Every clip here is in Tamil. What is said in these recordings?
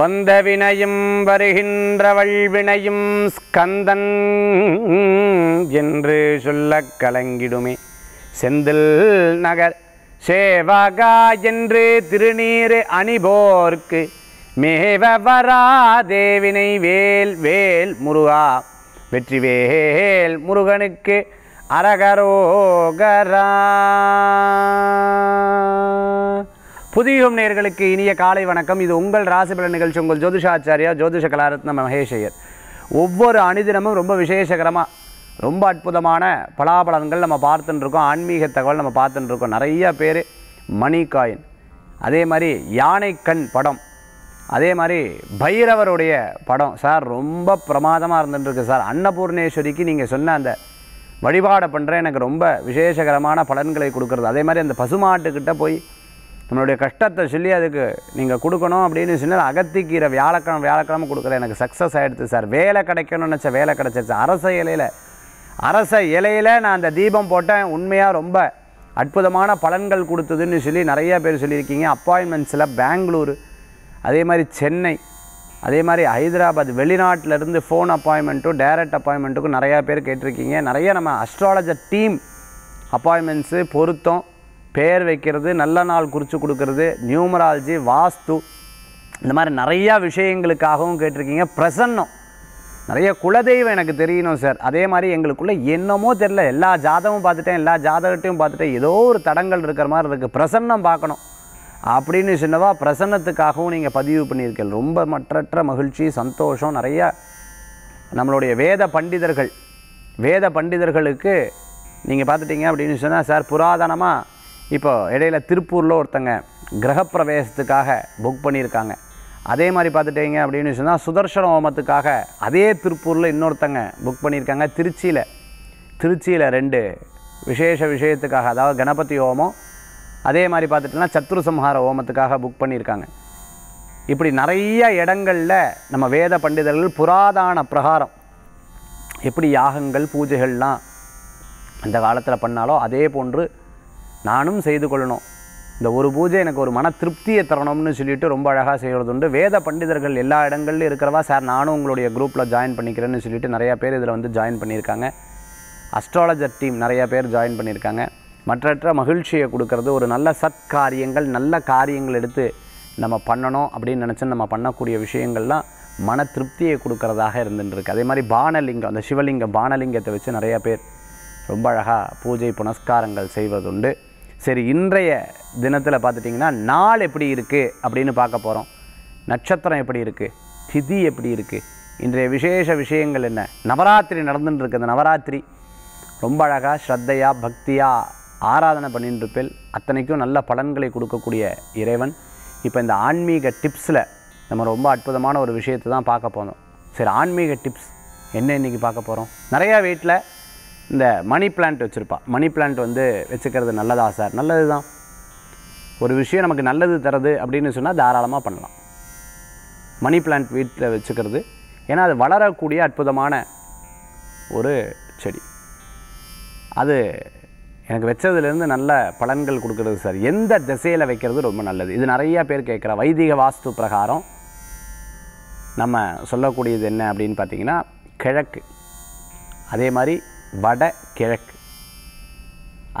வந்த வினையும் வருகின்ற வினையும் ஸ்கந்தன் என்று சொல்ல கலங்கிடுமே செந்தில் நகர் சேவகா என்று திருநீரு அணிபோர்க்கு மேவ வரா தேவினை வேல் வேல் முருகா வேல் முருகனுக்கு அரகரோகரா புதியுகம் நேர்களுக்கு இனிய காலை வணக்கம் இது உங்கள் ராசிபல நிகழ்ச்சி உங்கள் ஜோதிஷாச்சாரியா ஜோதிஷ கலாரத்ன மகேஷையர் ஒவ்வொரு அணிதினமும் ரொம்ப விசேஷகரமாக ரொம்ப அற்புதமான பலாபலன்கள் நம்ம பார்த்துட்டுருக்கோம் ஆன்மீக தகவல் நம்ம பார்த்துட்டுருக்கோம் நிறைய பேர் மணிகாயின் அதே மாதிரி யானைக்கண் படம் அதே மாதிரி பைரவருடைய படம் சார் ரொம்ப பிரமாதமாக இருந்துட்டுருக்கு சார் அன்னபூர்ணேஸ்வரிக்கு நீங்கள் சொன்ன அந்த வழிபாடை பண்ணுற எனக்கு ரொம்ப விசேஷகரமான பலன்களை கொடுக்குறது அதே மாதிரி அந்த பசுமாட்டுக்கிட்ட போய் நம்மளுடைய கஷ்டத்தை சொல்லி அதுக்கு நீங்கள் கொடுக்கணும் அப்படின்னு சொன்னால் அகத்திக்கீரை வியாழக்கிழமை வியாழக்கிழமை கொடுக்குற எனக்கு சக்ஸஸ் ஆகிடுது சார் வேலை கிடைக்கணும்னு நினச்ச வேலை கிடைச்சிருச்சு அரச இலையில் அரச இலையில் நான் அந்த தீபம் போட்டேன் உண்மையாக ரொம்ப அற்புதமான பலன்கள் கொடுத்ததுன்னு சொல்லி நிறையா பேர் சொல்லியிருக்கீங்க அப்பாயின்மெண்ட்ஸில் பெங்களூர் அதே மாதிரி சென்னை அதே மாதிரி ஹைதராபாத் வெளிநாட்டிலேருந்து ஃபோன் அப்பாயின்மெண்ட்டும் டைரக்ட் அப்பாயின்மெண்ட்டுக்கும் நிறையா பேர் கேட்டிருக்கீங்க நிறைய நம்ம அஸ்ட்ராலஜர் டீம் அப்பாயின்மெண்ட்ஸு பொருத்தம் பேர் வைக்கிறது நல்ல நாள் குறித்து கொடுக்கறது நியூமராலஜி வாஸ்து இந்த மாதிரி நிறையா விஷயங்களுக்காகவும் கேட்டிருக்கீங்க பிரசன்னம் நிறைய குலதெய்வம் எனக்கு தெரியணும் சார் அதே மாதிரி எங்களுக்குள்ளே என்னமோ தெரில எல்லா ஜாதகமும் பார்த்துட்டேன் எல்லா ஜாதகத்தையும் பார்த்துட்டேன் ஏதோ ஒரு தடங்கள் இருக்கிற மாதிரி இருக்குது பிரசன்னம் பார்க்கணும் அப்படின்னு சொன்னவா பிரசன்னத்துக்காகவும் நீங்கள் பதிவு பண்ணியிருக்கீங்க ரொம்ப மற்றற்ற மகிழ்ச்சி சந்தோஷம் நிறையா நம்மளுடைய வேத பண்டிதர்கள் வேத பண்டிதர்களுக்கு நீங்கள் பார்த்துட்டீங்க அப்படின்னு சொன்னால் சார் புராதனமாக இப்போ இடையில திருப்பூரில் ஒருத்தங்க கிரகப்பிரவேசத்துக்காக புக் பண்ணியிருக்காங்க அதே மாதிரி பார்த்துட்டீங்க அப்படின்னு சொன்னால் சுதர்ஷன ஹோமத்துக்காக அதே திருப்பூரில் இன்னொருத்தங்க புக் பண்ணியிருக்காங்க திருச்சியில் திருச்சியில் ரெண்டு விசேஷ விஷயத்துக்காக அதாவது கணபதி ஹோமம் அதே மாதிரி பார்த்துட்டோம்னா சத்ருசம்ஹார ஹோமத்துக்காக புக் பண்ணியிருக்காங்க இப்படி நிறைய இடங்களில் நம்ம வேத பண்டிதர்கள் புராதான பிரகாரம் எப்படி யாகங்கள் பூஜைகள்லாம் அந்த காலத்தில் பண்ணாலோ அதே போன்று நானும் செய்து கொள்ளணும் இந்த ஒரு பூஜை எனக்கு ஒரு மன திருப்தியை தரணும்னு சொல்லிட்டு ரொம்ப அழகாக செய்கிறது உண்டு வேத பண்டிதர்கள் எல்லா இடங்கள்லையும் இருக்கிறவா சார் நானும் உங்களுடைய குரூப்பில் ஜாயின் பண்ணிக்கிறேன்னு சொல்லிட்டு நிறையா பேர் இதில் வந்து ஜாயின் பண்ணியிருக்காங்க அஸ்ட்ராலஜர் டீம் நிறையா பேர் ஜாயின் பண்ணியிருக்காங்க மற்றற்ற மகிழ்ச்சியை கொடுக்கறது ஒரு நல்ல சத்காரியங்கள் நல்ல காரியங்கள் எடுத்து நம்ம பண்ணணும் அப்படின்னு நினச்சி நம்ம பண்ணக்கூடிய விஷயங்கள்லாம் மன திருப்தியை கொடுக்கறதாக இருந்துட்டுருக்கு அதே மாதிரி பானலிங்கம் அந்த சிவலிங்க பானலிங்கத்தை வச்சு நிறையா பேர் ரொம்ப அழகாக பூஜை புனஸ்காரங்கள் செய்வதுண்டு சரி இன்றைய தினத்தில் பார்த்துட்டிங்கன்னா நாள் எப்படி இருக்குது அப்படின்னு பார்க்க போகிறோம் நட்சத்திரம் எப்படி இருக்குது திதி எப்படி இருக்குது இன்றைய விசேஷ விஷயங்கள் என்ன நவராத்திரி நடந்துட்டு அந்த நவராத்திரி ரொம்ப அழகாக ஸ்ரத்தையாக பக்தியாக ஆராதனை பண்ணிட்டு அத்தனைக்கும் நல்ல பலன்களை கொடுக்கக்கூடிய இறைவன் இப்போ இந்த ஆன்மீக டிப்ஸில் நம்ம ரொம்ப அற்புதமான ஒரு விஷயத்தை தான் பார்க்க போனோம் சரி ஆன்மீக டிப்ஸ் என்ன இன்றைக்கி பார்க்க போகிறோம் நிறையா வீட்டில் இந்த மணி பிளான்ட் வச்சுருப்பாள் மணி பிளான்ட் வந்து வச்சுக்கிறது நல்லதா சார் நல்லது தான் ஒரு விஷயம் நமக்கு நல்லது தரது அப்படின்னு சொன்னால் தாராளமாக பண்ணலாம் மணி பிளான்ட் வீட்டில் வச்சுக்கிறது ஏன்னா அது வளரக்கூடிய அற்புதமான ஒரு செடி அது எனக்கு வச்சதுலேருந்து நல்ல பலன்கள் கொடுக்குறது சார் எந்த திசையில் வைக்கிறது ரொம்ப நல்லது இது நிறையா பேர் கேட்குற வைதிக வாஸ்து பிரகாரம் நம்ம சொல்லக்கூடியது என்ன அப்படின்னு பார்த்தீங்கன்னா கிழக்கு அதே மாதிரி வட கிழக்கு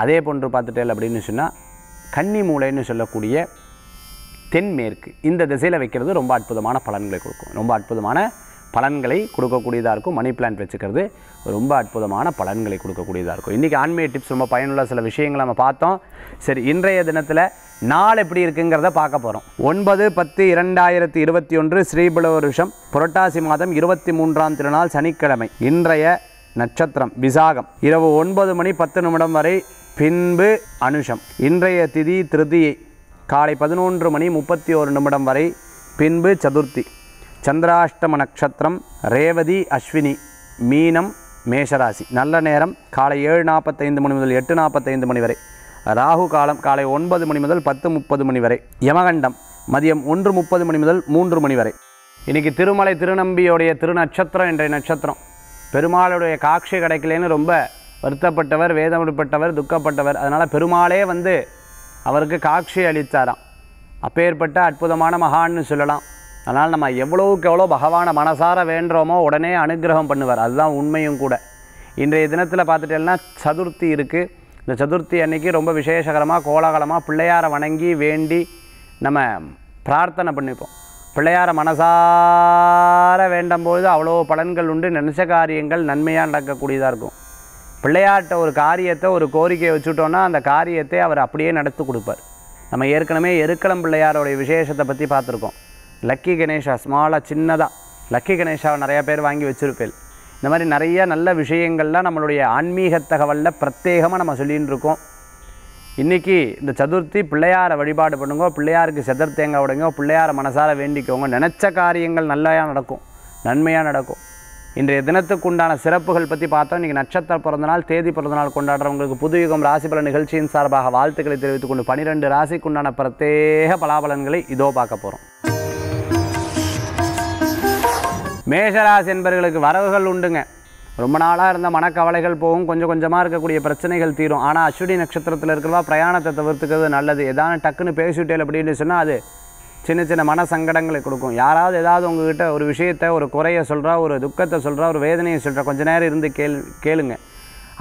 அதே போன்று பார்த்துட்டேல் அப்படின்னு சொன்னால் கன்னி மூளைன்னு சொல்லக்கூடிய தென்மேற்கு இந்த திசையில் வைக்கிறது ரொம்ப அற்புதமான பலன்களை கொடுக்கும் ரொம்ப அற்புதமான பலன்களை கொடுக்கக்கூடியதாக இருக்கும் மணி பிளான்ட் வச்சுக்கிறது ரொம்ப அற்புதமான பலன்களை கொடுக்கக்கூடியதாக இருக்கும் இன்றைக்கி ஆன்மீக டிப்ஸ் ரொம்ப பயனுள்ள சில விஷயங்களை நம்ம பார்த்தோம் சரி இன்றைய தினத்தில் நாள் எப்படி இருக்குங்கிறத பார்க்க போகிறோம் ஒன்பது பத்து இரண்டாயிரத்தி இருபத்தி ஒன்று வருஷம் புரட்டாசி மாதம் இருபத்தி மூன்றாம் திருநாள் சனிக்கிழமை இன்றைய நட்சத்திரம் விசாகம் இரவு ஒன்பது மணி பத்து நிமிடம் வரை பின்பு அனுஷம் இன்றைய திதி திருதியை காலை பதினொன்று மணி முப்பத்தி ஒரு நிமிடம் வரை பின்பு சதுர்த்தி சந்திராஷ்டம நட்சத்திரம் ரேவதி அஸ்வினி மீனம் மேஷராசி நல்ல நேரம் காலை ஏழு நாற்பத்தைந்து மணி முதல் எட்டு நாற்பத்தைந்து மணி வரை ராகு காலம் காலை ஒன்பது மணி முதல் பத்து முப்பது மணி வரை யமகண்டம் மதியம் ஒன்று முப்பது மணி முதல் மூன்று மணி வரை இன்றைக்கி திருமலை திருநம்பியோடைய திருநட்சத்திரம் என்ற நட்சத்திரம் பெருமாளுடைய காட்சி கிடைக்கலன்னு ரொம்ப வருத்தப்பட்டவர் வேதமுடிப்பட்டவர் துக்கப்பட்டவர் அதனால் பெருமாளே வந்து அவருக்கு காட்சி அளித்தாராம் அப்பேற்பட்ட அற்புதமான மகான்னு சொல்லலாம் அதனால் நம்ம எவ்வளோவுக்கு எவ்வளோ பகவானை மனசார வேண்டுறோமோ உடனே அனுகிரகம் பண்ணுவார் அதுதான் உண்மையும் கூட இன்றைய தினத்தில் பார்த்துட்டேன்னா சதுர்த்தி இருக்குது இந்த சதுர்த்தி அன்னைக்கு ரொம்ப விசேஷகரமாக கோலாகலமாக பிள்ளையாரை வணங்கி வேண்டி நம்ம பிரார்த்தனை பண்ணிப்போம் பிள்ளையார மனசார வேண்டும் போது அவ்வளோ பலன்கள் உண்டு நினச்ச காரியங்கள் நன்மையாக நடக்கக்கூடியதாக இருக்கும் பிள்ளையார்கிட்ட ஒரு காரியத்தை ஒரு கோரிக்கையை வச்சுட்டோன்னா அந்த காரியத்தை அவர் அப்படியே நடத்தி கொடுப்பார் நம்ம ஏற்கனவே எருக்களம் பிள்ளையாரோடைய விசேஷத்தை பற்றி பார்த்துருக்கோம் லக்கி கணேஷா ஸ்மாலாக சின்னதாக லக்கி கணேஷாவை நிறையா பேர் வாங்கி வச்சுருப்பேன் இந்த மாதிரி நிறைய நல்ல விஷயங்கள்லாம் நம்மளுடைய ஆன்மீக தகவலில் பிரத்யேகமாக நம்ம சொல்லின்னு இருக்கோம் இன்றைக்கி இந்த சதுர்த்தி பிள்ளையாரை வழிபாடு பண்ணுங்க பிள்ளையாருக்கு செதர் தேங்காய் விடுங்க பிள்ளையாரை மனசார வேண்டிக்கோங்க நினச்ச காரியங்கள் நல்லையாக நடக்கும் நன்மையாக நடக்கும் இன்றைய தினத்துக்கு உண்டான சிறப்புகள் பற்றி பார்த்தோம் இன்றைக்கி நட்சத்திர பிறந்தநாள் தேதி பிறந்தநாள் கொண்டாடுறவங்களுக்கு புதுயுகம் ராசி பல நிகழ்ச்சியின் சார்பாக வாழ்த்துக்களை தெரிவித்துக் கொண்டு பனிரெண்டு ராசிக்கு உண்டான பிரத்யேக பலாபலன்களை இதோ பார்க்க போகிறோம் மேஷராசி என்பவர்களுக்கு வரவுகள் உண்டுங்க ரொம்ப நாளாக இருந்த மனக்கவலைகள் போகும் கொஞ்சம் கொஞ்சமாக இருக்கக்கூடிய பிரச்சனைகள் தீரும் ஆனால் அஸ்வினி நட்சத்திரத்தில் இருக்கிறவா பிரயாணத்தை தவிர்த்துக்கிறது நல்லது எதான டக்குன்னு பேசிவிட்டேன் அப்படின்னு சொன்னால் அது சின்ன சின்ன மன சங்கடங்களை கொடுக்கும் யாராவது ஏதாவது உங்ககிட்ட ஒரு விஷயத்தை ஒரு குறையை சொல்கிறா ஒரு துக்கத்தை சொல்கிறா ஒரு வேதனையை சொல்கிறா கொஞ்சம் நேரம் இருந்து கேள் கேளுங்க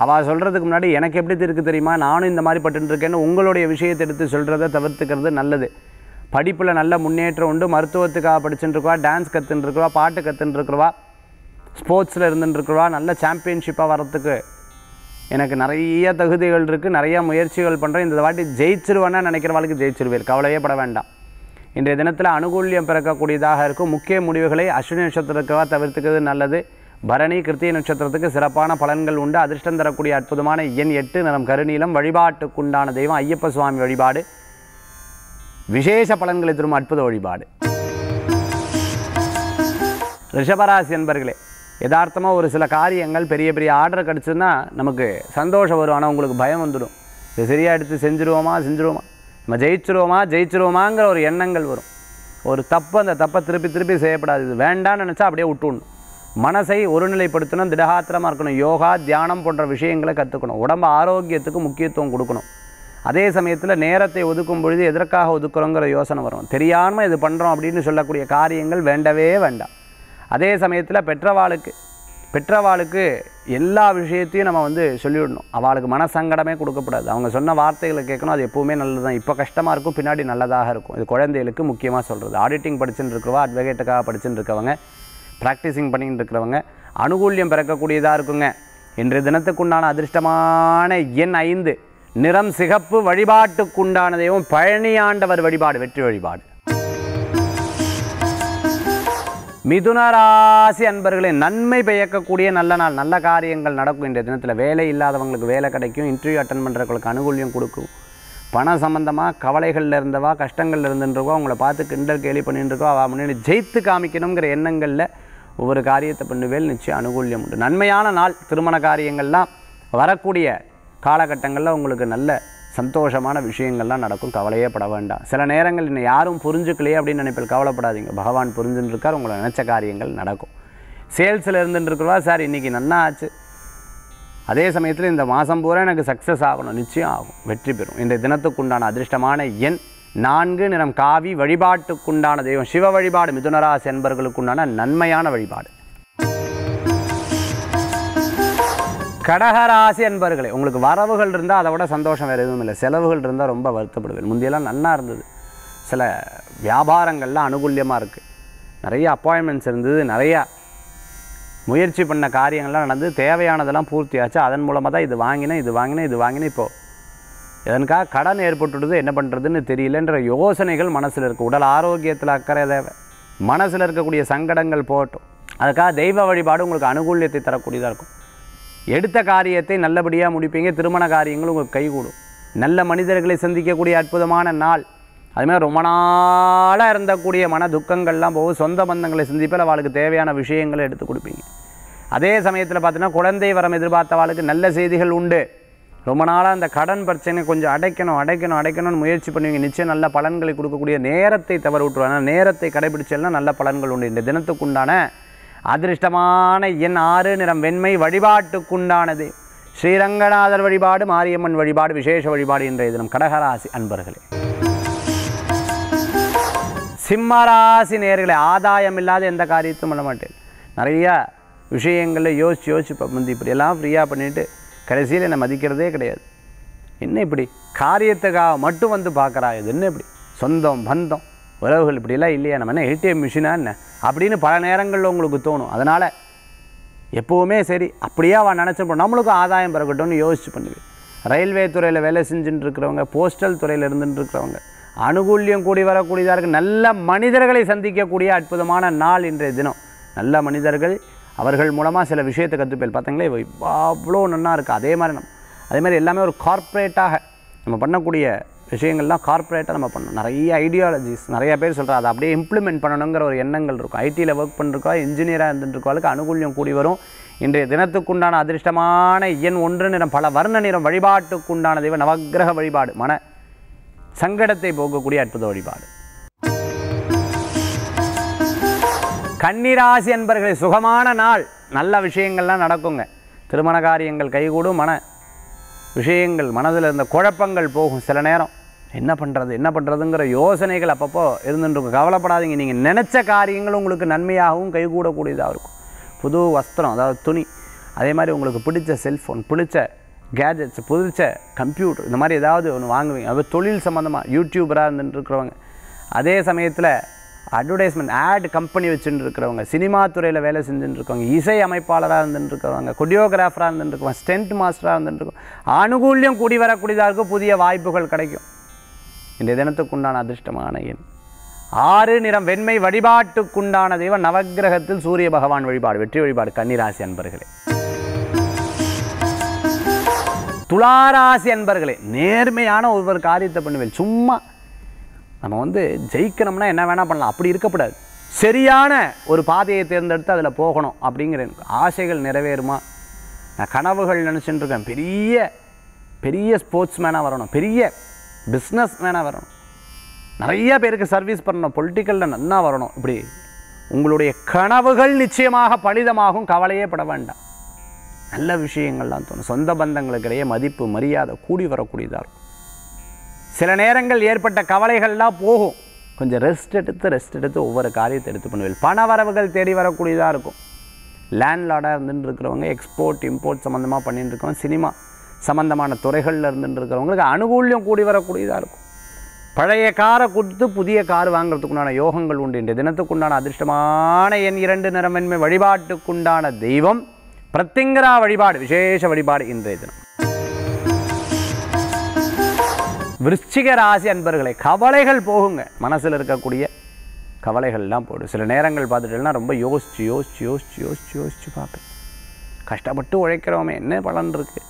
அவள் சொல்கிறதுக்கு முன்னாடி எனக்கு எப்படி இருக்குது தெரியுமா நானும் இந்த மாதிரி பட்டுருக்கேன்னு உங்களுடைய விஷயத்தை எடுத்து சொல்கிறத தவிர்த்துக்கிறது நல்லது படிப்பில் நல்ல முன்னேற்றம் உண்டு மருத்துவத்துக்காக படிச்சுட்டுருக்குவா டான்ஸ் கற்றுன்ருக்குவா பாட்டு கற்றுன்ருக்குறவா ஸ்போர்ட்ஸில் இருந்துட்டுருக்குறவா நல்ல சாம்பியன்ஷிப்பாக வரத்துக்கு எனக்கு நிறைய தகுதிகள் இருக்குது நிறையா முயற்சிகள் பண்ணுறேன் இந்த வாட்டி ஜெயிச்சிருவேன்னா வாழ்க்கை ஜெயிச்சிருவேன் கவலையே பட வேண்டாம் இன்றைய தினத்தில் அனுகூல்யம் பிறக்கக்கூடியதாக இருக்கும் முக்கிய முடிவுகளை அஸ்வினி நட்சத்திரத்துக்காக தவிர்த்துக்கிறது நல்லது பரணி கிருத்திய நட்சத்திரத்துக்கு சிறப்பான பலன்கள் உண்டு அதிர்ஷ்டம் தரக்கூடிய அற்புதமான எண் எட்டு நிறம் கருநீளம் வழிபாட்டுக்குண்டான தெய்வம் ஐயப்ப சுவாமி வழிபாடு விசேஷ பலன்களை தரும் அற்புத வழிபாடு ரிஷபராசி என்பர்களே யதார்த்தமாக ஒரு சில காரியங்கள் பெரிய பெரிய ஆர்டர் கிடச்சிதுன்னா நமக்கு சந்தோஷம் வரும் ஆனால் உங்களுக்கு பயம் வந்துடும் இது சரியாக எடுத்து செஞ்சுருவோமா செஞ்சுருவோமா நம்ம ஜெயிச்சிருவோமா ஜெயிச்சிருவோமாங்கிற ஒரு எண்ணங்கள் வரும் ஒரு தப்பு அந்த தப்பை திருப்பி திருப்பி செய்யப்படாது இது வேண்டான்னு நினச்சா அப்படியே விட்டுணும் மனசை ஒருநிலைப்படுத்தணும் திடகாத்திரமாக இருக்கணும் யோகா தியானம் போன்ற விஷயங்களை கற்றுக்கணும் உடம்பு ஆரோக்கியத்துக்கு முக்கியத்துவம் கொடுக்கணும் அதே சமயத்தில் நேரத்தை ஒதுக்கும் பொழுது எதற்காக ஒதுக்குறோங்கிற யோசனை வரும் தெரியாமல் இது பண்ணுறோம் அப்படின்னு சொல்லக்கூடிய காரியங்கள் வேண்டவே வேண்டாம் அதே சமயத்தில் பெற்றவாளுக்கு பெற்றவாளுக்கு எல்லா விஷயத்தையும் நம்ம வந்து சொல்லிவிடணும் அவளுக்கு மனசங்கடமே கொடுக்கப்படாது அவங்க சொன்ன வார்த்தைகளை கேட்கணும் அது எப்போவுமே நல்லது தான் இப்போ கஷ்டமாக இருக்கும் பின்னாடி நல்லதாக இருக்கும் இது குழந்தைகளுக்கு முக்கியமாக சொல்கிறது ஆடிட்டிங் படிச்சுட்டு இருக்கிறவா அட்வொகேட்டுக்காக படிச்சுட்டு இருக்கவங்க ப்ராக்டிஸிங் பண்ணிகிட்டு இருக்கிறவங்க அனுகூல்யம் பிறக்கக்கூடியதாக இருக்குங்க இன்றைய தினத்துக்குண்டான அதிர்ஷ்டமான எண் ஐந்து நிறம் சிகப்பு வழிபாட்டுக்குண்டானதையும் பழனியாண்டவர் வழிபாடு வெற்றி வழிபாடு மிதுன ராசி அன்பர்களே நன்மை பெய்யக்கக்கூடிய நல்ல நாள் நல்ல காரியங்கள் நடக்கும் இந்த தினத்தில் வேலை இல்லாதவங்களுக்கு வேலை கிடைக்கும் இன்டர்வியூ அட்டன் பண்ணுறவங்களுக்கு அனுகூலியம் கொடுக்கும் பண சம்மந்தமாக கவலைகளில் இருந்தவா கஷ்டங்களில் இருந்துருக்கோ அவங்கள பார்த்து கிண்டல் கேலி பண்ணிட்டுருக்கோ அவள் முன்னாடி ஜெயித்து காமிக்கணுங்கிற எண்ணங்களில் ஒவ்வொரு காரியத்தை பண்ணுவேல் நிச்சயம் அனுகூல்யம் உண்டு நன்மையான நாள் திருமண காரியங்கள்லாம் வரக்கூடிய காலகட்டங்களில் உங்களுக்கு நல்ல சந்தோஷமான விஷயங்கள்லாம் நடக்கும் கவலையே பட வேண்டாம் சில நேரங்கள் இன்னும் யாரும் புரிஞ்சுக்கலையே அப்படின்னு நினைப்பில் கவலைப்படாதீங்க பகவான் புரிஞ்சுட்டுருக்கார் உங்களை நினச்ச காரியங்கள் நடக்கும் சேல்ஸில் இருந்துட்டுருக்குறவா சார் இன்றைக்கி நன்னா ஆச்சு அதே சமயத்தில் இந்த மாதம் பூரா எனக்கு சக்ஸஸ் ஆகணும் நிச்சயம் ஆகும் வெற்றி பெறும் இந்த தினத்துக்குண்டான அதிர்ஷ்டமான எண் நான்கு நிறம் காவி வழிபாட்டுக்குண்டான தெய்வம் சிவ வழிபாடு மிதுனராசி என்பவர்களுக்குண்டான நன்மையான வழிபாடு கடகராசி அன்பர்களே உங்களுக்கு வரவுகள் இருந்தால் அதை விட சந்தோஷம் வேறு எதுவும் இல்லை செலவுகள் இருந்தால் ரொம்ப வருத்தப்படுவேன் முந்தையெல்லாம் நல்லா இருந்தது சில வியாபாரங்கள்லாம் அனுகூல்யமாக இருக்குது நிறைய அப்பாயின்மெண்ட்ஸ் இருந்தது நிறையா முயற்சி பண்ண காரியங்கள்லாம் நடந்து தேவையானதெல்லாம் பூர்த்தியாச்சு அதன் மூலமாக தான் இது வாங்கினேன் இது வாங்கினேன் இது வாங்கினேன் இப்போது எதனுக்காக கடன் ஏற்பட்டுடுது என்ன பண்ணுறதுன்னு தெரியலன்ற யோசனைகள் மனசில் இருக்குது உடல் ஆரோக்கியத்தில் அக்கறை தேவை மனசில் இருக்கக்கூடிய சங்கடங்கள் போட்டும் அதுக்காக தெய்வ வழிபாடு உங்களுக்கு அனுகூல்யத்தை தரக்கூடியதாக இருக்கும் எடுத்த காரியத்தை நல்லபடியாக முடிப்பீங்க திருமண காரியங்களும் உங்கள் கைகூடும் நல்ல மனிதர்களை சந்திக்கக்கூடிய அற்புதமான நாள் அதுமாதிரி ரொம்ப நாளாக இருந்தக்கூடிய மன துக்கங்கள்லாம் போகும் சொந்த பந்தங்களை சந்திப்பில் அவளுக்கு தேவையான விஷயங்களை எடுத்து கொடுப்பீங்க அதே சமயத்தில் பார்த்தீங்கன்னா குழந்தை வரம் எதிர்பார்த்தவாளுக்கு நல்ல செய்திகள் உண்டு ரொம்ப நாளாக அந்த கடன் பிரச்சனை கொஞ்சம் அடைக்கணும் அடைக்கணும் அடைக்கணும்னு முயற்சி பண்ணுவீங்க நிச்சயம் நல்ல பலன்களை கொடுக்கக்கூடிய நேரத்தை தவறு விட்டுருவாங்க நேரத்தை கடைபிடிச்சல்னா நல்ல பலன்கள் உண்டு இந்த தினத்துக்குண்டான அதிர்ஷ்டமான என் ஆறு நிறம் வெண்மை வழிபாட்டுக்குண்டானது ஸ்ரீரங்கநாதர் வழிபாடு மாரியம்மன் வழிபாடு விசேஷ வழிபாடு இன்றைய தினம் கடகராசி அன்பர்களே சிம்மராசி நேர்களை ஆதாயம் இல்லாத எந்த காரியத்தையும் பண்ண மாட்டேன் நிறைய விஷயங்களில் யோசித்து யோசிச்சு வந்து இப்படியெல்லாம் ஃப்ரீயாக பண்ணிவிட்டு கடைசியில் என்னை மதிக்கிறதே கிடையாது என்ன இப்படி காரியத்துக்காக மட்டும் வந்து பார்க்குறா இது என்ன இப்படி சொந்தம் பந்தம் உறவுகள் இப்படிலாம் இல்லையா நம்ம என்ன ஏடிஎம் மிஷினா என்ன அப்படின்னு பல நேரங்களில் உங்களுக்கு தோணும் அதனால் எப்போவுமே சரி அப்படியே அவன் நினச்சப்போ நம்மளுக்கும் ஆதாயம் பிறக்கட்டும்னு யோசிச்சு பண்ணுது ரயில்வே துறையில் வேலை செஞ்சுட்டு இருக்கிறவங்க போஸ்டல் துறையில் இருந்துட்டு இருக்கிறவங்க அனுகூல்யம் கூடி வரக்கூடியதாக இருக்குது நல்ல மனிதர்களை சந்திக்கக்கூடிய அற்புதமான நாள் இன்றைய தினம் நல்ல மனிதர்கள் அவர்கள் மூலமாக சில விஷயத்தை கற்றுப்பேன் பார்த்தீங்களே இவ்வளோ நன்னாக இருக்குது அதே மாதிரி நம்ம அதே மாதிரி எல்லாமே ஒரு கார்ப்பரேட்டாக நம்ம பண்ணக்கூடிய விஷயங்கள்லாம் கார்ப்பரேட்டாக நம்ம பண்ணணும் நிறைய ஐடியாலஜிஸ் நிறைய பேர் சொல்கிறாங்க அதை அப்படியே இம்ப்ளிமெண்ட் பண்ணணுங்கிற ஒரு எண்ணங்கள் இருக்கும் ஐடியில் ஒர்க் பண்ணிருக்கா இன்ஜினியராக இருந்துருக்கவளுக்கு அனுகூல்யம் கூடி வரும் இன்றைய தினத்துக்குண்டான அதிர்ஷ்டமான எண் ஒன்று நிறம் பல வர்ண நிறம் வழிபாட்டுக்குண்டான தெய்வ நவகிரக வழிபாடு மன சங்கடத்தை போக்கக்கூடிய அற்புத வழிபாடு கன்னிராசி என்பர்களை சுகமான நாள் நல்ல விஷயங்கள்லாம் நடக்குங்க திருமண காரியங்கள் கைகூடும் மன விஷயங்கள் மனதில் இருந்த குழப்பங்கள் போகும் சில நேரம் என்ன பண்ணுறது என்ன பண்ணுறதுங்கிற யோசனைகள் அப்பப்போ இருந்துருக்கும் கவலைப்படாதீங்க நீங்கள் நினச்ச காரியங்கள் உங்களுக்கு நன்மையாகவும் கைகூடக்கூடியதாக இருக்கும் புது வஸ்திரம் அதாவது துணி அதே மாதிரி உங்களுக்கு பிடிச்ச செல்ஃபோன் பிடிச்ச கேஜெட்ஸ் பிடிச்ச கம்ப்யூட்டர் இந்த மாதிரி ஏதாவது ஒன்று வாங்குவீங்க அது தொழில் சம்மந்தமாக யூடியூபராக இருந்துட்டுருக்குறவங்க அதே சமயத்தில் அட்வர்டைஸ்மெண்ட் ஆட் கம்பெனி வச்சுட்டு இருக்கிறவங்க சினிமா துறையில் வேலை செஞ்சுட்டுருக்கவங்க இசை அமைப்பாளராக இருந்துட்டுருக்கிறவங்க கொடியோகிராஃபராக இருந்துட்டுருக்கவங்க ஸ்டென்ட் மாஸ்டராக இருந்துட்டுருக்கோம் ஆனுகூல்யம் கூடி வரக்கூடியதாக இருக்கும் புதிய வாய்ப்புகள் கிடைக்கும் இந்த தினத்துக்குண்டான அதிர்ஷ்டமான எண் ஆறு நிறம் வெண்மை வழிபாட்டுக்குண்டான தெய்வம் நவகிரகத்தில் சூரிய பகவான் வழிபாடு வெற்றி வழிபாடு கன்னிராசி அன்பர்களே துளாராசி அன்பர்களே நேர்மையான ஒவ்வொரு காரியத்தை பண்ணுவேன் சும்மா நம்ம வந்து ஜெயிக்கணும்னா என்ன வேணால் பண்ணலாம் அப்படி இருக்கக்கூடாது சரியான ஒரு பாதையை தேர்ந்தெடுத்து அதில் போகணும் அப்படிங்கிற ஆசைகள் நிறைவேறுமா நான் கனவுகள் நினச்சிட்டு இருக்கேன் பெரிய பெரிய ஸ்போர்ட்ஸ்மேனாக வரணும் பெரிய பிஸ்னஸ் மேனாக வரணும் நிறைய பேருக்கு சர்வீஸ் பண்ணணும் பொலிட்டிக்கலில் நன்னா வரணும் இப்படி உங்களுடைய கனவுகள் நிச்சயமாக பலிதமாகும் கவலையே பட வேண்டாம் நல்ல விஷயங்கள்லாம் தோணும் சொந்த பந்தங்களுக்கிடையே மதிப்பு மரியாதை கூடி வரக்கூடியதாக இருக்கும் சில நேரங்கள் ஏற்பட்ட கவலைகள்லாம் போகும் கொஞ்சம் ரெஸ்ட் எடுத்து ரெஸ்ட் எடுத்து ஒவ்வொரு காரியத்தை எடுத்து பண்ணுவேன் பண வரவுகள் தேடி வரக்கூடியதாக இருக்கும் லேண்ட்லார்டாக இருந்துட்டு இருக்கிறவங்க எக்ஸ்போர்ட் இம்போர்ட் சம்மந்தமாக பண்ணிட்டு இருக்கவங்க சினிமா சம்பந்தமான துறைகளில் இருக்கிறவங்களுக்கு அனுகூல்யம் கூடி வரக்கூடியதாக இருக்கும் பழைய காரை கொடுத்து புதிய கார் வாங்கிறதுக்குண்டான யோகங்கள் உண்டு இன்றைய தினத்துக்குண்டான அதிர்ஷ்டமான என் இரண்டு நிறமென்மை வழிபாட்டுக்குண்டான தெய்வம் பிரத்திங்கரா வழிபாடு விசேஷ வழிபாடு இன்றைய தினம் விருச்சிக ராசி அன்பர்களை கவலைகள் போகுங்க மனசில் இருக்கக்கூடிய கவலைகள்லாம் போடு சில நேரங்கள் பார்த்துட்டேன்னா ரொம்ப யோசிச்சு யோசிச்சு யோசிச்சு யோசிச்சு யோசிச்சு பார்ப்பேன் கஷ்டப்பட்டு உழைக்கிறோமே என்ன பலன் இருக்குது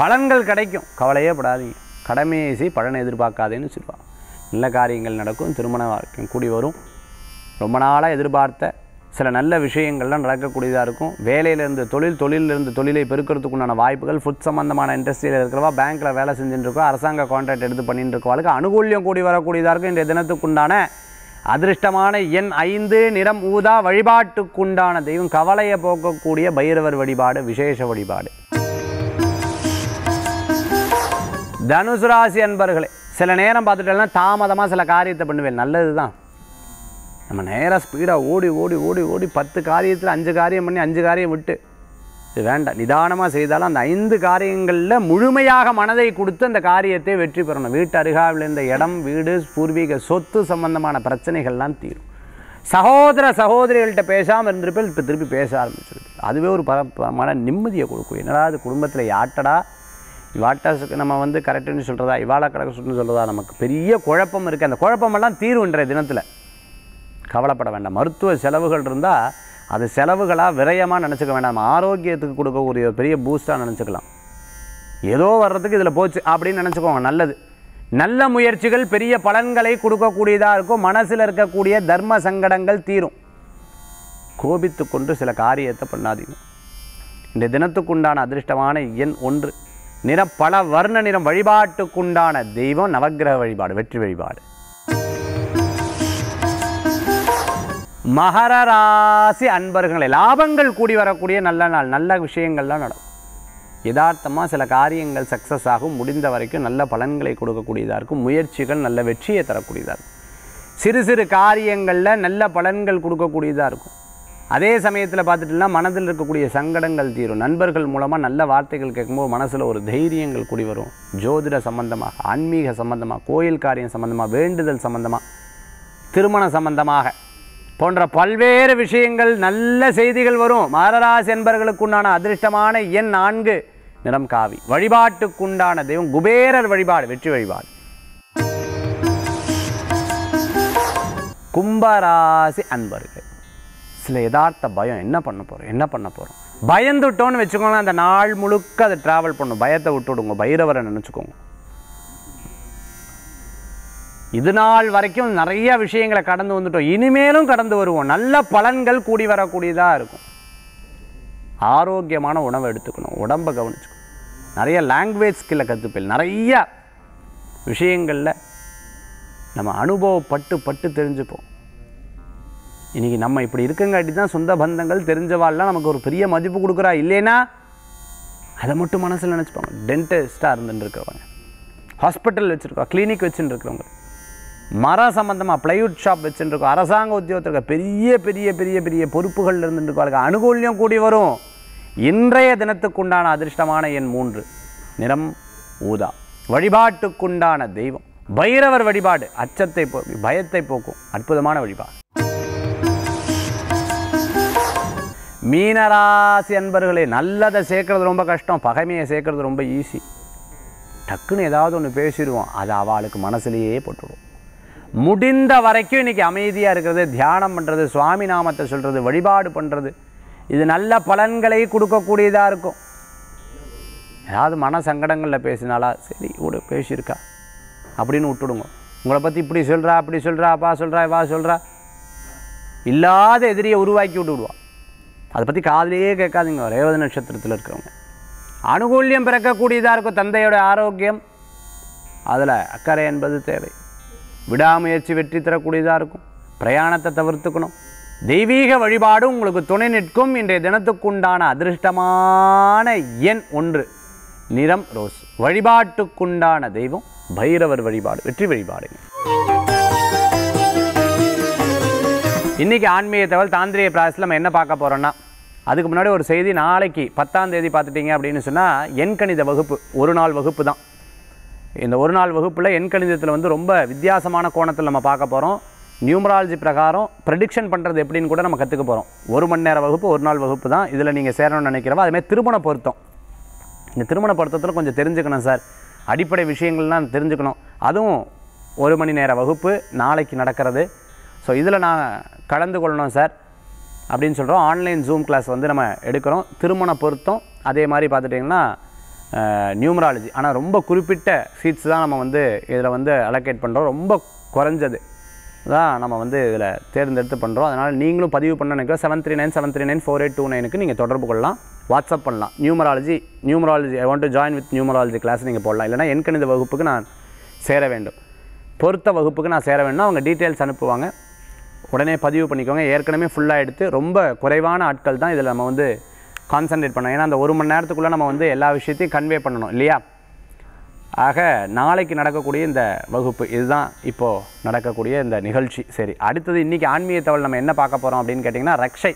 பலன்கள் கிடைக்கும் கவலையே படாதீங்க கடமையை செய் பலனை எதிர்பார்க்காதேன்னு சொல்லுவாங்க நல்ல காரியங்கள் நடக்கும் திருமண வாழ்க்கை கூடி வரும் ரொம்ப நாளாக எதிர்பார்த்த சில நல்ல விஷயங்கள்லாம் நடக்கக்கூடியதாக இருக்கும் வேலையிலேருந்து தொழில் தொழிலிருந்து தொழிலை பெருக்கிறதுக்குண்டான வாய்ப்புகள் ஃபுட் சம்மந்தமான இண்டஸ்ட்ரியில் இருக்கிறவா பேங்க்கில் வேலை செஞ்சுட்டுருக்கோ அரசாங்க கான்ட்ராக்ட் எடுத்து பண்ணிட்டு இருக்கவாளுக்கு அனுகூல்யம் கூடி வரக்கூடியதாக இருக்கும் இன்றைய தினத்துக்குண்டான அதிர்ஷ்டமான எண் ஐந்து நிறம் ஊதா வழிபாட்டுக்குண்டான தெய்வம் கவலையை போக்கக்கூடிய பைரவர் வழிபாடு விசேஷ வழிபாடு தனுசு ராசி அன்பர்களே சில நேரம் பார்த்துட்டோம்னா தாமதமாக சில காரியத்தை பண்ணுவேன் நல்லது தான் நம்ம நேராக ஸ்பீடாக ஓடி ஓடி ஓடி ஓடி பத்து காரியத்தில் அஞ்சு காரியம் பண்ணி அஞ்சு காரியம் விட்டு இது வேண்டாம் நிதானமாக செய்தாலும் அந்த ஐந்து காரியங்களில் முழுமையாக மனதை கொடுத்து அந்த காரியத்தை வெற்றி பெறணும் வீட்டு அருகாவில் இருந்த இடம் வீடு பூர்வீக சொத்து சம்பந்தமான பிரச்சனைகள்லாம் தீரும் சகோதர சகோதரிகள்கிட்ட பேசாமல் இருந்திருப்பேன் இப்போ திருப்பி பேச ஆரம்பிச்சிருக்கு அதுவே ஒரு பர மன நிம்மதியை கொடுக்கும் என்னடா அது குடும்பத்தில் யாட்டடா இவாட்டாஸுக்கு நம்ம வந்து கரெக்டுன்னு சொல்கிறதா இவாழா கணக்கு சுட்டுன்னு சொல்கிறதா நமக்கு பெரிய குழப்பம் இருக்குது அந்த குழப்பமெல்லாம் தீர்வுன்ற தினத்தில் கவலைப்பட வேண்டாம் மருத்துவ செலவுகள் இருந்தால் அது செலவுகளாக விரயமாக நினச்சிக்க வேண்டாம் ஆரோக்கியத்துக்கு கொடுக்கக்கூடிய பெரிய பூஸ்டாக நினச்சிக்கலாம் ஏதோ வர்றதுக்கு இதில் போச்சு அப்படின்னு நினச்சிக்கோங்க நல்லது நல்ல முயற்சிகள் பெரிய பலன்களை கொடுக்கக்கூடியதாக இருக்கும் மனசில் இருக்கக்கூடிய தர்ம சங்கடங்கள் தீரும் கோபித்து கொண்டு சில காரியத்தை பண்ணாதீங்க இந்த தினத்துக்குண்டான அதிர்ஷ்டமான எண் ஒன்று நிறம் பல வர்ண நிறம் வழிபாட்டுக்குண்டான தெய்வம் நவகிரக வழிபாடு வெற்றி வழிபாடு மகர ராசி அன்பர்களை லாபங்கள் கூடி வரக்கூடிய நல்ல நாள் நல்ல விஷயங்கள்லாம் நடக்கும் யதார்த்தமாக சில காரியங்கள் சக்ஸஸ் ஆகும் முடிந்த வரைக்கும் நல்ல பலன்களை கொடுக்கக்கூடியதாக இருக்கும் முயற்சிகள் நல்ல வெற்றியை தரக்கூடியதாக இருக்கும் சிறு சிறு காரியங்களில் நல்ல பலன்கள் கொடுக்கக்கூடியதாக இருக்கும் அதே சமயத்தில் பார்த்துட்டுனா மனதில் இருக்கக்கூடிய சங்கடங்கள் தீரும் நண்பர்கள் மூலமாக நல்ல வார்த்தைகள் கேட்கும்போது மனசில் ஒரு தைரியங்கள் குடி வரும் ஜோதிட சம்பந்தமாக ஆன்மீக சம்பந்தமாக கோயில் காரியம் சம்பந்தமாக வேண்டுதல் சம்பந்தமாக திருமண சம்பந்தமாக போன்ற பல்வேறு விஷயங்கள் நல்ல செய்திகள் வரும் மாரராசி என்பர்களுக்குண்டான அதிர்ஷ்டமான எண் நான்கு நிறம் காவி வழிபாட்டுக்குண்டான தெய்வம் குபேரர் வழிபாடு வெற்றி வழிபாடு கும்பராசி அன்பர்கள் மனசில் யதார்த்த பயம் என்ன பண்ண போகிறோம் என்ன பண்ண போகிறோம் பயந்துட்டோன்னு வச்சுக்கோங்களேன் அந்த நாள் முழுக்க அதை ட்ராவல் பண்ணும் பயத்தை விட்டு விடுங்க பைரவரை நினச்சிக்கோங்க இது நாள் வரைக்கும் நிறைய விஷயங்களை கடந்து வந்துட்டோம் இனிமேலும் கடந்து வருவோம் நல்ல பலன்கள் கூடி வரக்கூடியதாக இருக்கும் ஆரோக்கியமான உணவை எடுத்துக்கணும் உடம்பை கவனிச்சுக்கணும் நிறைய லாங்குவேஜ் ஸ்கில்லை கற்றுப்பில் நிறைய விஷயங்களில் நம்ம அனுபவப்பட்டு பட்டு தெரிஞ்சுப்போம் இன்றைக்கி நம்ம இப்படி இருக்கங்காட்டி தான் சொந்த பந்தங்கள் தெரிஞ்சவாள்லாம் நமக்கு ஒரு பெரிய மதிப்பு கொடுக்குறா இல்லைனா அதை மட்டும் மனசில் நினச்சிப்பாங்க டென்டிஸ்டாக இருந்துட்டுருக்கிறவங்க ஹாஸ்பிட்டல் வச்சுருக்கோம் கிளினிக் இருக்கிறவங்க மரம் சம்மந்தமாக ப்ளைவுட் ஷாப் வச்சுருக்கோம் அரசாங்க உத்தியோகத்தில் இருக்க பெரிய பெரிய பெரிய பெரிய பொறுப்புகள் இருந்துருக்கோம் அனுகூல்யம் கூடி வரும் இன்றைய தினத்துக்குண்டான அதிர்ஷ்டமான என் மூன்று நிறம் ஊதா வழிபாட்டுக்குண்டான தெய்வம் பைரவர் வழிபாடு அச்சத்தை போ பயத்தை போக்கும் அற்புதமான வழிபாடு மீனராசி அன்பர்களே நல்லதை சேர்க்கறது ரொம்ப கஷ்டம் பகைமையை சேர்க்கறது ரொம்ப ஈஸி டக்குன்னு ஏதாவது ஒன்று பேசிடுவோம் அது அவளுக்கு மனசுலேயே போட்டுடுவோம் முடிந்த வரைக்கும் இன்றைக்கி அமைதியாக இருக்கிறது தியானம் பண்ணுறது சுவாமி நாமத்தை சொல்கிறது வழிபாடு பண்ணுறது இது நல்ல பலன்களை கொடுக்கக்கூடியதாக இருக்கும் ஏதாவது மன சங்கடங்களில் பேசினாலா சரி விடு பேசியிருக்கா அப்படின்னு விட்டுடுங்க உங்களை பற்றி இப்படி சொல்கிறா அப்படி சொல்கிறா அப்பா சொல்கிறா வா சொல்கிறா இல்லாத எதிரியை உருவாக்கி விட்டு விடுவா அதை பற்றி காதலையே கேட்காதீங்க ரேவதி நட்சத்திரத்தில் இருக்கிறவங்க அனுகூல்யம் பிறக்கக்கூடியதாக இருக்கும் தந்தையோட ஆரோக்கியம் அதில் அக்கறை என்பது தேவை விடாமுயற்சி வெற்றி தரக்கூடியதாக இருக்கும் பிரயாணத்தை தவிர்த்துக்கணும் தெய்வீக வழிபாடு உங்களுக்கு துணை நிற்கும் இன்றைய தினத்துக்குண்டான அதிர்ஷ்டமான எண் ஒன்று நிறம் ரோஸ் வழிபாட்டுக்குண்டான தெய்வம் பைரவர் வழிபாடு வெற்றி வழிபாடுங்க இன்றைக்கி ஆன்மீக தகவல் தாந்திரிய பிராசஸில் நம்ம என்ன பார்க்க போகிறோன்னா அதுக்கு முன்னாடி ஒரு செய்தி நாளைக்கு பத்தாம் தேதி பார்த்துட்டிங்க அப்படின்னு சொன்னால் எண்கணித வகுப்பு ஒரு நாள் வகுப்பு தான் இந்த ஒரு நாள் வகுப்பில் எண்கணிதத்தில் வந்து ரொம்ப வித்தியாசமான கோணத்தில் நம்ம பார்க்க போகிறோம் நியூமராலஜி பிரகாரம் ப்ரெடிக்ஷன் பண்ணுறது எப்படின்னு கூட நம்ம கற்றுக்க போகிறோம் ஒரு மணி நேர வகுப்பு ஒரு நாள் வகுப்பு தான் இதில் நீங்கள் சேரணும்னு நினைக்கிறவா அதுமாதிரி திருமண பொருத்தம் இந்த திருமண பொருத்தத்தில் கொஞ்சம் தெரிஞ்சுக்கணும் சார் அடிப்படை விஷயங்கள்லாம் தெரிஞ்சுக்கணும் அதுவும் ஒரு மணி நேர வகுப்பு நாளைக்கு நடக்கிறது ஸோ இதில் நான் கலந்து கொள்ளணும் சார் அப்படின்னு சொல்கிறோம் ஆன்லைன் ஜூம் கிளாஸ் வந்து நம்ம எடுக்கிறோம் திருமண பொருத்தம் அதே மாதிரி பார்த்துட்டிங்கன்னா நியூமராலஜி ஆனால் ரொம்ப குறிப்பிட்ட சீட்ஸ் தான் நம்ம வந்து இதில் வந்து அலோகேட் பண்ணுறோம் ரொம்ப குறைஞ்சது தான் நம்ம வந்து இதில் தேர்ந்தெடுத்து பண்ணுறோம் அதனால் நீங்களும் பதிவு பண்ண நினைக்கிறோம் seven three nine seven three nine four eight two நைனுக்கு நீங்கள் தொடர்பு கொள்ளலாம் வாட்ஸ்அப் பண்ணலாம் numerology numerology I want to join with numerology class நீங்கள் போடலாம் இல்லைனா எண்கணித வகுப்புக்கு நான் சேர வேண்டும் பொருத்த வகுப்புக்கு நான் சேர வேண்டும் அவங்க டீட்டெயில்ஸ் அனுப்புவாங்க உடனே பதிவு பண்ணிக்கோங்க ஏற்கனவே ஃபுல்லாக எடுத்து ரொம்ப குறைவான ஆட்கள் தான் இதில் நம்ம வந்து கான்சன்ட்ரேட் பண்ணணும் ஏன்னா அந்த ஒரு மணி நேரத்துக்குள்ளே நம்ம வந்து எல்லா விஷயத்தையும் கன்வே பண்ணணும் இல்லையா ஆக நாளைக்கு நடக்கக்கூடிய இந்த வகுப்பு இதுதான் இப்போது நடக்கக்கூடிய இந்த நிகழ்ச்சி சரி அடுத்தது இன்றைக்கி ஆன்மீக நம்ம என்ன பார்க்க போகிறோம் அப்படின்னு கேட்டிங்கன்னா ரக்ஷை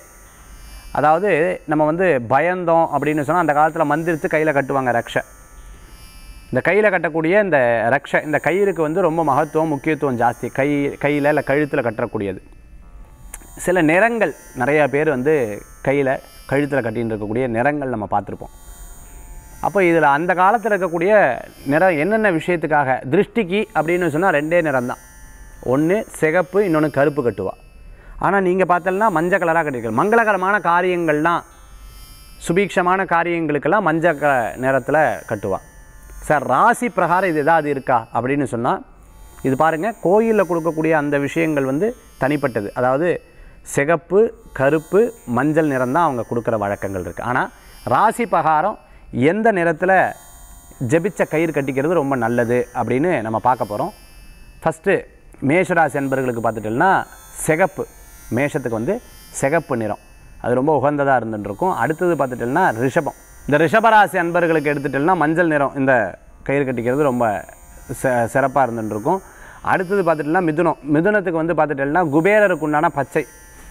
அதாவது நம்ம வந்து பயந்தோம் அப்படின்னு சொன்னால் அந்த காலத்தில் மந்திரித்து கையில் கட்டுவாங்க ரக்ஷை இந்த கையில் கட்டக்கூடிய இந்த ரக்ஷை இந்த கயிறுக்கு வந்து ரொம்ப மகத்துவம் முக்கியத்துவம் ஜாஸ்தி கை கையில் இல்லை கழுத்தில் கட்டக்கூடியது சில நிறங்கள் நிறையா பேர் வந்து கையில் கழுத்தில் கட்டின்னு இருக்கக்கூடிய நிறங்கள் நம்ம பார்த்துருப்போம் அப்போ இதில் அந்த காலத்தில் இருக்கக்கூடிய நிறம் என்னென்ன விஷயத்துக்காக திருஷ்டிக்கு அப்படின்னு சொன்னால் ரெண்டே நிறம் தான் ஒன்று சிகப்பு இன்னொன்று கருப்பு கட்டுவா ஆனால் நீங்கள் பார்த்தோம்னா மஞ்சள் கலராக கட்டிருக்கு மங்களகரமான காரியங்கள்லாம் சுபீக்ஷமான காரியங்களுக்கெல்லாம் மஞ்சள் க நிறத்தில் கட்டுவா சார் ராசி பிரகாரம் இது எதாவது இருக்கா அப்படின்னு சொன்னால் இது பாருங்கள் கோயிலில் கொடுக்கக்கூடிய அந்த விஷயங்கள் வந்து தனிப்பட்டது அதாவது சிகப்பு கருப்பு மஞ்சள் நிறம் தான் அவங்க கொடுக்குற வழக்கங்கள் இருக்குது ஆனால் ராசி பகாரம் எந்த நிறத்தில் ஜெபிச்ச கயிறு கட்டிக்கிறது ரொம்ப நல்லது அப்படின்னு நம்ம பார்க்க போகிறோம் ஃபஸ்ட்டு மேஷராசி என்பர்களுக்கு பார்த்துட்டோம்னா சிகப்பு மேஷத்துக்கு வந்து சிகப்பு நிறம் அது ரொம்ப உகந்ததாக இருந்துருக்கும் அடுத்தது பார்த்துட்டோம்னா ரிஷபம் இந்த ரிஷபராசி அன்பர்களுக்கு எடுத்துட்டோம்னா மஞ்சள் நிறம் இந்த கயிறு கட்டிக்கிறது ரொம்ப சிறப்பாக இருந்துருக்கும் அடுத்தது பார்த்துட்டோம்னா மிதுனம் மிதுனத்துக்கு வந்து பார்த்துட்டோம்னா குபேரருக்கு உண்டான பச்சை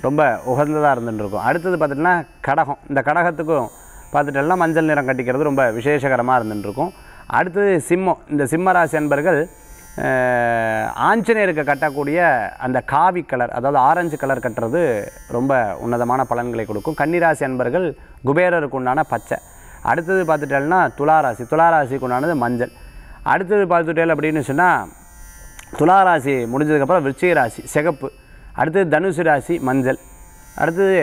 ரொம்ப உகந்ததாக இருந்துட்டுருக்கும் அடுத்தது பார்த்துட்டிங்கன்னா கடகம் இந்த கடகத்துக்கும் பார்த்துட்டோம்னா மஞ்சள் நிறம் கட்டிக்கிறது ரொம்ப விசேஷகரமாக இருந்துட்டுருக்கும் அடுத்தது சிம்மம் இந்த சிம்மராசி அன்பர்கள் ஆஞ்சநேயருக்கு கட்டக்கூடிய அந்த காவி கலர் அதாவது ஆரஞ்சு கலர் கட்டுறது ரொம்ப உன்னதமான பலன்களை கொடுக்கும் கன்னிராசி அன்பர்கள் குபேரருக்கு உண்டான பச்சை அடுத்தது பார்த்துட்டேன்னா துளாராசி துளாராசிக்கு உண்டானது மஞ்சள் அடுத்தது பார்த்துட்டேல் அப்படின்னு சொன்னால் துளாராசி முடிஞ்சதுக்கப்புறம் விருச்சிக ராசி சிகப்பு அடுத்தது தனுசு ராசி மஞ்சள் அடுத்தது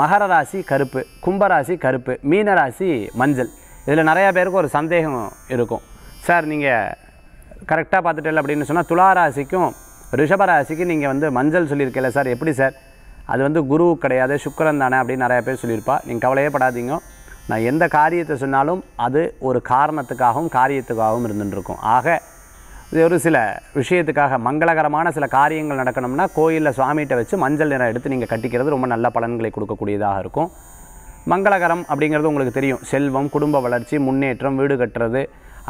மகர ராசி கருப்பு கும்பராசி கருப்பு மீன ராசி மஞ்சள் இதில் நிறையா பேருக்கு ஒரு சந்தேகம் இருக்கும் சார் நீங்கள் கரெக்டாக இல்லை அப்படின்னு சொன்னால் துளாராசிக்கும் ரிஷபராசிக்கும் ரிஷபராசிக்கு நீங்கள் வந்து மஞ்சள் சொல்லியிருக்கல சார் எப்படி சார் அது வந்து குரு கிடையாது சுக்கரன் தானே அப்படின்னு நிறையா பேர் சொல்லியிருப்பா நீங்கள் கவலையே படாதீங்க நான் எந்த காரியத்தை சொன்னாலும் அது ஒரு காரணத்துக்காகவும் காரியத்துக்காகவும் இருக்கும் ஆக இது ஒரு சில விஷயத்துக்காக மங்களகரமான சில காரியங்கள் நடக்கணும்னா கோயிலில் சுவாமிகிட்ட வச்சு மஞ்சள் நிறம் எடுத்து நீங்கள் கட்டிக்கிறது ரொம்ப நல்ல பலன்களை கொடுக்கக்கூடியதாக இருக்கும் மங்களகரம் அப்படிங்கிறது உங்களுக்கு தெரியும் செல்வம் குடும்ப வளர்ச்சி முன்னேற்றம் வீடு கட்டுறது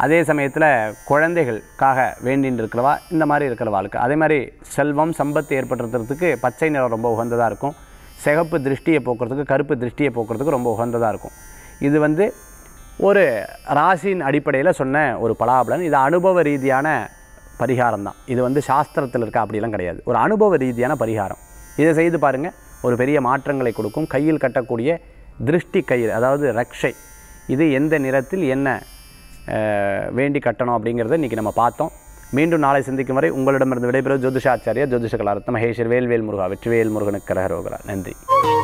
அதே சமயத்தில் குழந்தைகளுக்காக வேண்டின்னு இருக்கிறவா இந்த மாதிரி இருக்கிறவாளுக்கு அதே மாதிரி செல்வம் சம்பத்து ஏற்படுத்துறதுக்கு பச்சை நிறம் ரொம்ப உகந்ததாக இருக்கும் சிகப்பு திருஷ்டியை போக்குறதுக்கு கருப்பு திருஷ்டியை போக்குறதுக்கு ரொம்ப உகந்ததாக இருக்கும் இது வந்து ஒரு ராசியின் அடிப்படையில் சொன்ன ஒரு பலாபலன் இது அனுபவ ரீதியான பரிகாரம் தான் இது வந்து சாஸ்திரத்தில் இருக்க அப்படிலாம் கிடையாது ஒரு அனுபவ ரீதியான பரிகாரம் இதை செய்து பாருங்கள் ஒரு பெரிய மாற்றங்களை கொடுக்கும் கையில் கட்டக்கூடிய திருஷ்டி கயிறு அதாவது ரக்ஷை இது எந்த நிறத்தில் என்ன வேண்டி கட்டணும் அப்படிங்கிறத இன்றைக்கி நம்ம பார்த்தோம் மீண்டும் நாளை சந்திக்கும் வரை உங்களிடமிருந்து விடைபெறுவது ஜோதிஷாச்சாரியா ஜோதிஷ கலாரத்ன மகேஷர் வேல்வேல் முருகா வெற்றிவேல் முருகனுக்கு கரகரோகரா நன்றி